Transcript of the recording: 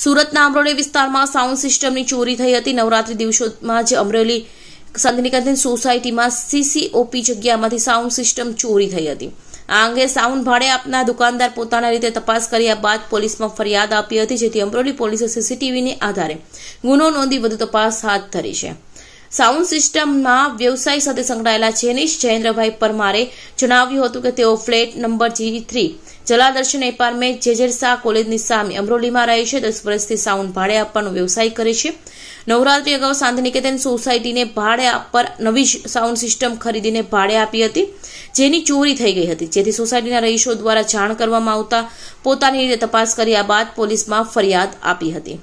સુરતના અમરોલી વિસ્તારમાં સાઉન્ડ સિસ્ટમની ચોરી થઈ હતી નવરાત્રી દિવસોમાં જ અમરેલી સંતનિકેતન સોસાયટીમાં સીસીઓપી જગ્યામાંથી સાઉન્ડ સિસ્ટમ ચોરી થઈ હતી આ અંગે સાઉન્ડ ભાડે આપનાર દુકાનદાર પોતાના રીતે તપાસ કર્યા બાદ પોલીસમાં ફરિયાદ આપી હતી જેથી અમરોલી પોલીસે સીસીટીવીને આધારે ગુનો નોંધી વધુ તપાસ હાથ ધરી છે સાઉન્ડ સિસ્ટમમાં વ્યવસાય સાથે સંકળાયેલા જેનિશ જયેન્દ્રભાઈ પરમારે જણાવ્યું હતું કે તેઓ flat number G three Jaladarshan apartment જેજેર શાહ કોલેજની સામે અમરોલીમાં રહે છે દસ વર્ષથી સાઉન્ડ ભાડે આપવાનો વ્યવસાય કરે છે નવરાત્રી અગાઉ શાંતિનિકેતન સોસાયટીને ભાડે પર નવી સાઉન્ડ સિસ્ટમ ખરીદીને ભાડે આપી હતી જેની ચોરી થઈ ગઈ હતી જેથી સોસાયટીના રહીશો દ્વારા જાણ કરવામાં આવતા પોતાની રીતે તપાસ કર્યા બાદ પોલીસમાં ફરિયાદ આપી હતી